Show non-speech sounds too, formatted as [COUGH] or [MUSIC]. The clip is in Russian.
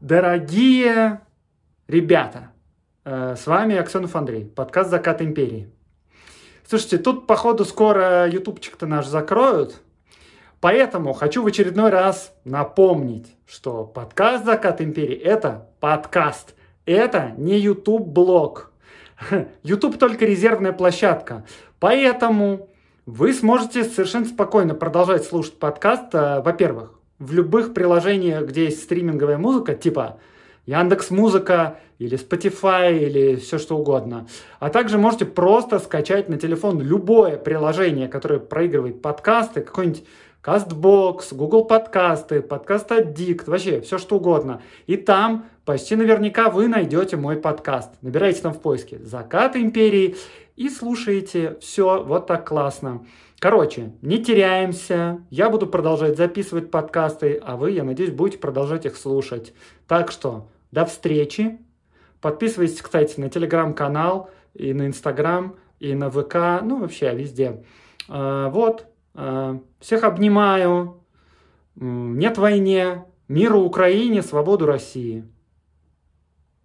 Дорогие ребята, э, с вами Аксенов Андрей, подкаст «Закат империи». Слушайте, тут, походу, скоро ютубчик-то наш закроют, поэтому хочу в очередной раз напомнить, что подкаст «Закат империи» — это подкаст, это не ютуб блог [LAUGHS] ютуб только резервная площадка, поэтому вы сможете совершенно спокойно продолжать слушать подкаст, э, во-первых, в любых приложениях, где есть стриминговая музыка, типа Яндекс Музыка или Spotify или все что угодно. А также можете просто скачать на телефон любое приложение, которое проигрывает подкасты, какой-нибудь CastBox, Google подкасты, подкаст Addict, вообще все что угодно. И там почти наверняка вы найдете мой подкаст. Набирайте там в поиске «Закат империи» и слушайте все вот так классно. Короче, не теряемся. Я буду продолжать записывать подкасты, а вы, я надеюсь, будете продолжать их слушать. Так что до встречи. Подписывайтесь, кстати, на телеграм-канал и на инстаграм, и на ВК, ну вообще везде. А, вот, Э, всех обнимаю. Нет войне. Миру Украине, свободу России.